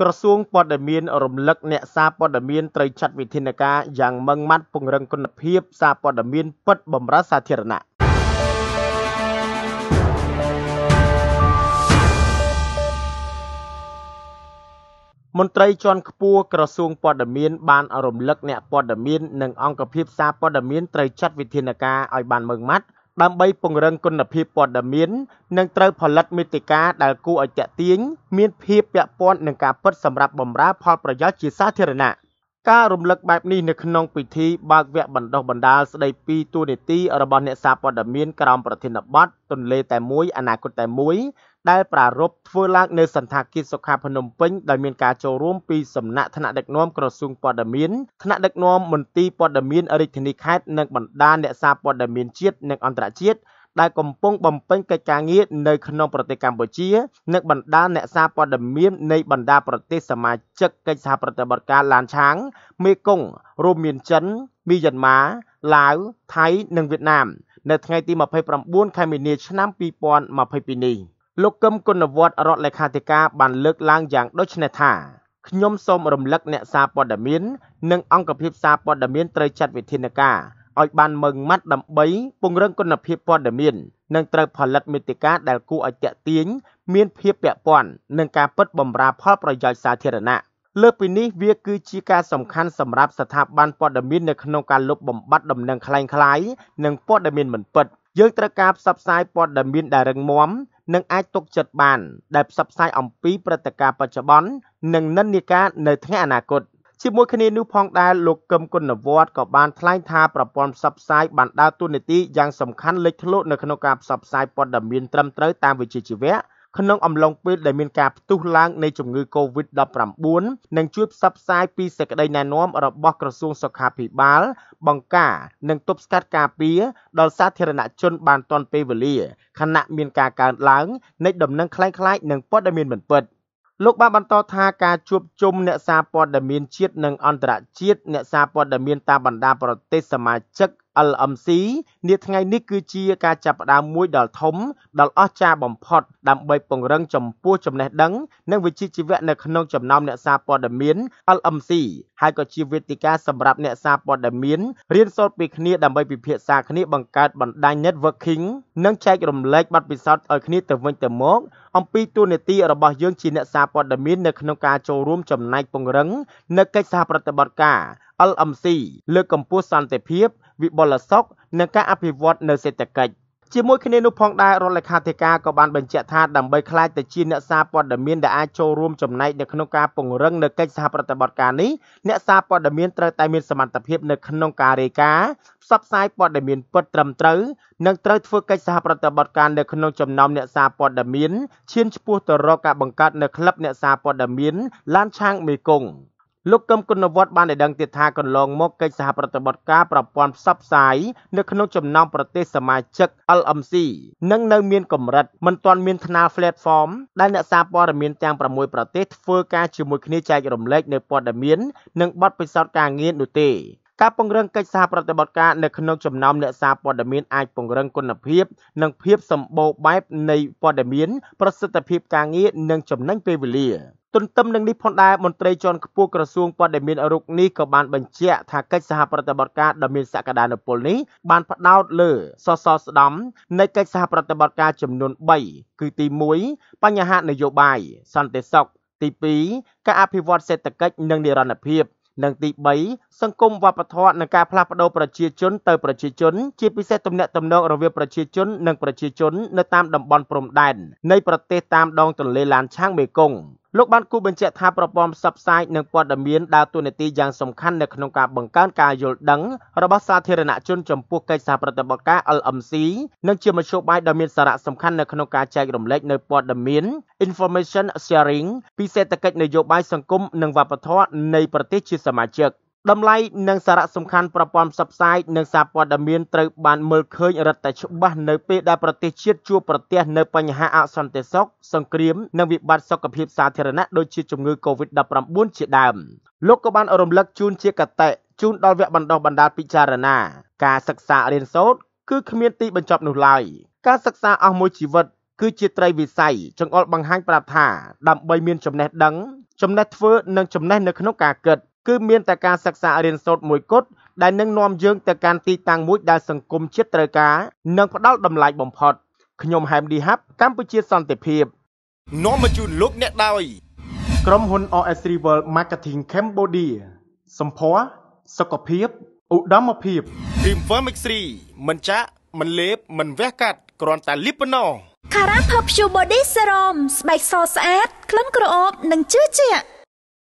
ក្រសួងព័ត៌មានរំលឹកអ្នកសារព័ត៌មានត្រូវចាត់វិធានការយ៉ាងម៉ឺងម៉ាត់ពង្រឹងគុណភាពសារព័ត៌មានពិតបម្រើសាធារណៈមន្ត្រីជាន់ខ្ពស់ក្រសួងព័ត៌មានបានរំលឹកអ្នកព័ត៌មាននិងអង្គភាពសារព័ត៌មានត្រូវចាត់វិធានការឲ្យបានម៉ឺងម៉ាត់ដើម្បីពង្រឹងគុណភាពព័ត៌មាននិងត្រូវផលិតមាតិកាដែលគួរឲ្យទាក់ទាញមានភាពពាក់ព័ន្ធនឹងការពិតសម្រាប់បម្រើផលប្រយោជន៍ជាសាធារណៈការរំលឹកបែបនេះនៅក្នុងពិធីបើកវគ្គបណ្ដុះបណ្ដាលស្ដីពីទូនីតិរបស់អ្នកសារព័ត៌មានក្រោមប្រធានបទទន្លេតែមួយអនាគតតែមួយដែលប្រារព្ធធ្វើឡើងនៅសន្តាគារសុខាភ្នំពេញដោយមានការចូលរួមពីសំណាក់ថ្នាក់ដឹកនាំក្រសួងព័ត៌មានថ្នាក់ដឹកនាំមន្ទីរព័ត៌មានរាជធានីខេត្តនិងបណ្ដាអ្នកសារព័ត៌មានជាតិនិងអន្តរជាតិដែលកំពុងបំពេញកិច្ចការងារនៅក្នុងប្រទេសកម្ពុជានិងបណ្ដាអ្នកសារព័ត៌មាននៃបណ្ដាប្រទេសសមាជិកកិច្ចសហប្រតិបត្តិការឡានឆាងមេគង្គរួមមានចិន មីយ៉ាន់ម៉ាឡាវថៃនិងវៀតណាមនៅថ្ងៃទី29ខែមីនាឆ្នាំ2022នេះ។លោកកឹមគុណវត្តរដ្ឋលេខាធិការបានលើកឡើងយ៉ាងដូចនេះថាខ្ញុំសូមរំលឹកអ្នកសារព័ត៌មាននិងអង្គភាពសារព័ត៌មានត្រូវចាត់វិធានការឲ្យបានម៉ឺងម៉ាត់ដើម្បីពង្រឹងគុណភាពព័ត៌មាន និងត្រូវផលិតមេតិការដែលគួរឲ្យទាក់ទាញមានភាពពាក់ព័ន្ធនឹងការពិតបម្រើផលប្រយោជន៍សាធារណៈលើពីនេះវាគឺជាការសំខាន់សម្រាប់ស្ថាប័នព័ត៌មាននៅក្នុងការលុបបំបាត់ដំណឹងคล้ายៗនិងព័ត៌មានមិនពិត យើងត្រូវការផ្សព្វផ្សាយព័ត៌មានដែលរឹងមាំនិងអាចទុកចិត្តបាន ដែលផ្សព្វផ្សាយអំពីព្រឹត្តិការណ៍បច្ចុប្បន្ននិងនិន្នាការនៅថ្ងៃអនាគតជាមួយគ្នានេះផងដែរលោកកឹមគុណវត្តក៏បានថ្លែងថាប្រព័ន្ធផ្សព្វផ្សាយបានដើរតួនាទីយ៉ាងសំខាន់លេចធ្លោនៅក្នុងការផ្សព្វផ្សាយព័ត៌មានត្រឹមត្រូវតាមវិជ្ជាជីវៈក្នុងអំឡុងពេលដែលមានការផ្ទុះឡើងនៃជំងឺ Covid-19 និងជួយផ្សព្វផ្សាយពីសេចក្តីណែនាំរបស់ក្រសួងសុខាភិបាលបង្ការនិងទប់ស្កាត់ការពារដល់សាធារណជនបានទាន់ពេលវេលាខណៈមានការកើនឡើងនៃដំណឹងคล้ายៗនិងព័ត៌មានមិនពិត លោកបានបន្តថាការជួបជុំអ្នកសារព័ត៌មានជាតិនិងអន្តរជាតិអ្នកសារព័ត៌មានតាមបណ្ដាប្រទេសសមាជិក LMC នាថ្ងៃនេះគឺជាការចាប់ផ្ដើមមួយដ៏ធំដ៏អស្ចារ្យបំផុតដើម្បីពង្រឹងចំពោះចំណេះដឹងនិងវិជ្ជាជីវៈនៅក្នុងចំណោមអ្នកសារព័ត៌មាន LMC ហើយក៏ជាវេទិកាសម្រាប់អ្នកសារព័ត៌មានរៀនសូត្រពីគ្នាដើម្បីពិភាក្សាគ្នាបង្កើតបណ្ដាញ networking និងចែករំលែកបទពិសោធន៍ឲ្យគ្នាទៅវិញទៅមក អំពីទូនាទីរបស់យើងជាអ្នកសារព័ត៌មាននៅក្នុងការចូលរួមចំណែកពង្រឹងនៅកិច្ចសហប្រតិបត្តិការ LMC លើកកម្ពស់សន្តិភាពវិបុលសុខនិងការអភិវឌ្ឍនៅសេដ្ឋកិច្ចជាមួយគ្នានោះផងដែររដ្ឋលេខាធិការក៏បានបញ្ជាក់ថាដើម្បីខ្លាចទៅជាអ្នកសារព័ត៌មានដែលអាចចូលរួមចំណែកនៅក្នុងការពង្រឹងនៅកិច្ចសហប្រតិបត្តិការនេះអ្នកសារព័ត៌មានត្រូវតែមានសមត្ថភាពនៅក្នុងការរាយការណ៍ផ្សព្វផ្សាយព័ត៌មានពិតត្រឹមត្រូវនិងត្រូវធ្វើកិច្ចសហប្រតិបត្តិការនៅក្នុងចំណោមអ្នកសារព័ត៌មានឈានឆ្ពោះទៅរកការបង្កើតនៅក្លឹបអ្នកសារព័ត៌មានឡានឆាងមេគង្គលោកកឹមគុណវត្តបានដឹងទៀតថាកន្លងមកកិច្ចសហប្រតិបត្តិការប្រព័ន្ធផ្សព្វផ្សាយនៅក្នុងចំណោមប្រទេសសមាជិក LMC នឹងនៅមានកម្រិតមិនទាន់មានថ្នាល platform ដែលអ្នកសារព័ត៌មានទាំង6ប្រទេសធ្វើការជាមួយគ្នាចែករំលែកនៅព័ត៌មាននិងបទពិសោធន៍ការងារនោះទេការពង្រឹងកិច្ចសហប្រតិបត្តិការនៅក្នុងចំណោមអ្នកសារព័ត៌មានអាចពង្រឹងគុណភាពនិងភាពសម្បូរបែបនៃព័ត៌មានប្រសិទ្ធភាពការងារនិងចំណេញពេលវេលាទន្ទឹមនឹងនេះផងដែរមន្ត្រីជាន់ខ្ពស់ក្រសួងព័ត៌មានរុកនេះក៏បានបញ្ជាក់ថាកិច្ចសហប្រតិបត្តិការដ៏មានសក្តានុពលនេះបានផ្ដោតលើសសរស្តម្ភនៃកិច្ចសហប្រតិបត្តិការចំនួន3គឺទី1បញ្ហានយោបាយសន្តិសុខទី2ការអភិវឌ្ឍសេដ្ឋកិច្ចនិងនិរន្តរភាពនិងទី3សង្គមវប្បធម៌និងការផ្លាស់ប្តូរប្រជាជនទៅប្រជាជន ជាពិសេសទំនាក់ទំនងរវាងប្រជាជននិងប្រជាជននៅតាមតំបន់ព្រំដែននៃប្រទេសតាមដងទន្លេឡានឆាងមេគង្គលោកបានគូបញ្ជាក់ថាប្រព័ន្ធផ្សព្វផ្សាយនិងព័ត៌មានដើរតួនាទីយ៉ាងសំខាន់នៅក្នុងការបង្កើនការយល់ដឹងរបស់សាធារណជនចំពោះកិច្ចសហប្រតិបត្តិការ LMC និងជាមធ្យោបាយដ៏មានសារៈសំខាន់នៅក្នុងការចែករំលែកនៅព័ត៌មាន information sharing ពីសេដ្ឋកិច្ចនយោបាយសង្គមនិងវប្បធម៌នៃប្រទេសជាសមាជិក។តម្លៃនិងសារៈសំខាន់ប្រព័ន្ធផ្សព្វផ្សាយនិងសារព័ត៌មានត្រូវបានមើលឃើញរឹតតែច្បាស់នៅពេលដែលប្រទេសជាតិជួបប្រទះនៅបញ្ហាអសន្តិសុខសង្គ្រាមនិងវិបត្តិសុខភាពសាធារណៈដូចជាជំងឺ Covid-19 ជាដើមលោកក៏បានរំលឹកជូនជាកតិជូនដល់វគ្គបណ្ដុះបណ្ដាលពិចារណា ការសិក្សារៀនសូត្រគឺគ្មានទីបញ្ចប់នោះឡើយការសិក្សាអស់មួយជីវិតគឺជាត្រីវិស័យចង្អុលបង្ហាញប្រាប់ថាដើម្បីមានចំណេះដឹង ចំណេះធ្វើនិងចំណេះនៅក្នុងការគិតគឺមានតែការសិក្សារៀនសូត្រមួយគត់ដែលនឹងនាំយើងទៅកាន់ទីតាំងមួយដែលសង្គមជាតិត្រូវការនិងផ្ដល់តម្លៃបំផុតខ្ញុំហែមឌីហាប់កម្ពុជាសន្តិភាពនាំមកជូនលោកអ្នកដោយក្រុមហ៊ុន OS Rival Marketing Cambodia សម្ផស្សសុខភាពឧត្តមភាព Dreamfirm X3 មិនចាក់មិនលេបមិនវះកាត់គ្រាន់តែលាបប៉ុណ្ណោះ Cara Perfume Body Serum ស្បែកសស្អាតក្លិនក្រអូបនិងជឿជាក់